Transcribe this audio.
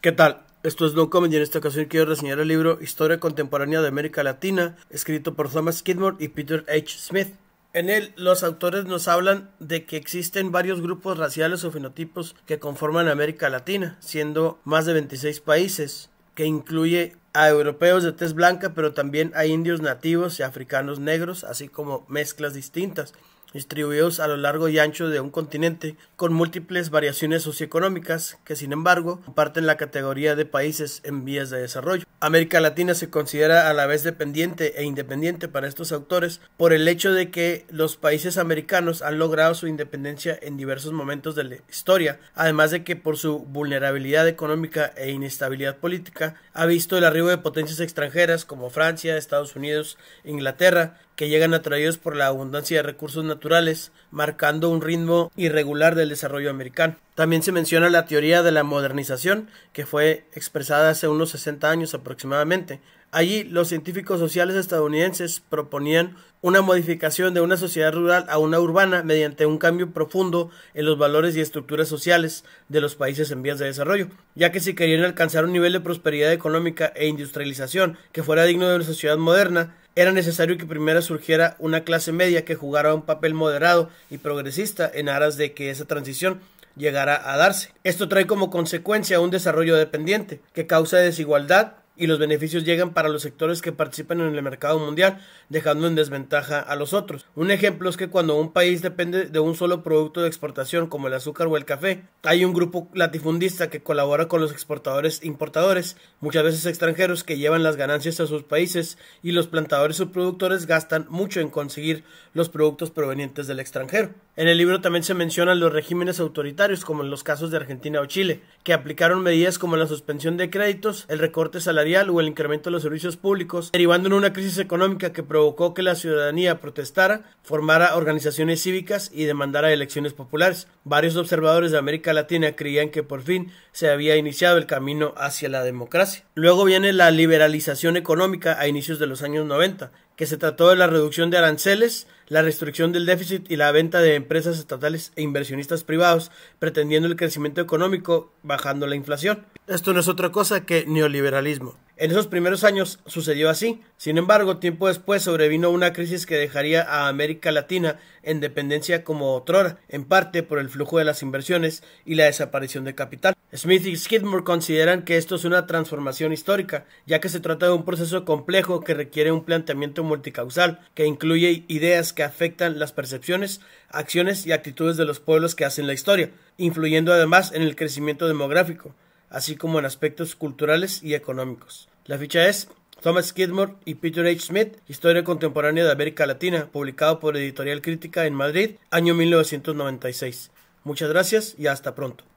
¿Qué tal? Esto es No y en esta ocasión quiero reseñar el libro Historia Contemporánea de América Latina, escrito por Thomas Kidmore y Peter H. Smith. En él, los autores nos hablan de que existen varios grupos raciales o fenotipos que conforman América Latina, siendo más de 26 países, que incluye a europeos de tez blanca, pero también a indios nativos y africanos negros, así como mezclas distintas distribuidos a lo largo y ancho de un continente, con múltiples variaciones socioeconómicas que sin embargo comparten la categoría de países en vías de desarrollo. América Latina se considera a la vez dependiente e independiente para estos autores por el hecho de que los países americanos han logrado su independencia en diversos momentos de la historia, además de que por su vulnerabilidad económica e inestabilidad política ha visto el arribo de potencias extranjeras como Francia, Estados Unidos, Inglaterra, que llegan atraídos por la abundancia de recursos naturales naturales, marcando un ritmo irregular del desarrollo americano. También se menciona la teoría de la modernización, que fue expresada hace unos 60 años aproximadamente, Allí los científicos sociales estadounidenses proponían una modificación de una sociedad rural a una urbana mediante un cambio profundo en los valores y estructuras sociales de los países en vías de desarrollo, ya que si querían alcanzar un nivel de prosperidad económica e industrialización que fuera digno de una sociedad moderna, era necesario que primero surgiera una clase media que jugara un papel moderado y progresista en aras de que esa transición llegara a darse. Esto trae como consecuencia un desarrollo dependiente, que causa desigualdad y los beneficios llegan para los sectores que participan en el mercado mundial, dejando en desventaja a los otros. Un ejemplo es que cuando un país depende de un solo producto de exportación como el azúcar o el café, hay un grupo latifundista que colabora con los exportadores e importadores, muchas veces extranjeros que llevan las ganancias a sus países y los plantadores o productores gastan mucho en conseguir los productos provenientes del extranjero. En el libro también se mencionan los regímenes autoritarios, como en los casos de Argentina o Chile, que aplicaron medidas como la suspensión de créditos, el recorte salarial o el incremento de los servicios públicos, derivando en una crisis económica que provocó que la ciudadanía protestara, formara organizaciones cívicas y demandara elecciones populares. Varios observadores de América Latina creían que por fin se había iniciado el camino hacia la democracia. Luego viene la liberalización económica a inicios de los años 90, que se trató de la reducción de aranceles, la restricción del déficit y la venta de empresas estatales e inversionistas privados, pretendiendo el crecimiento económico bajando la inflación. Esto no es otra cosa que neoliberalismo. En esos primeros años sucedió así. Sin embargo, tiempo después sobrevino una crisis que dejaría a América Latina en dependencia como otrora, en parte por el flujo de las inversiones y la desaparición de capital. Smith y Skidmore consideran que esto es una transformación histórica, ya que se trata de un proceso complejo que requiere un planteamiento multicausal, que incluye ideas que afectan las percepciones, acciones y actitudes de los pueblos que hacen la historia, influyendo además en el crecimiento demográfico así como en aspectos culturales y económicos. La ficha es Thomas Kidmore y Peter H. Smith, Historia Contemporánea de América Latina, publicado por Editorial Crítica en Madrid, año 1996. Muchas gracias y hasta pronto.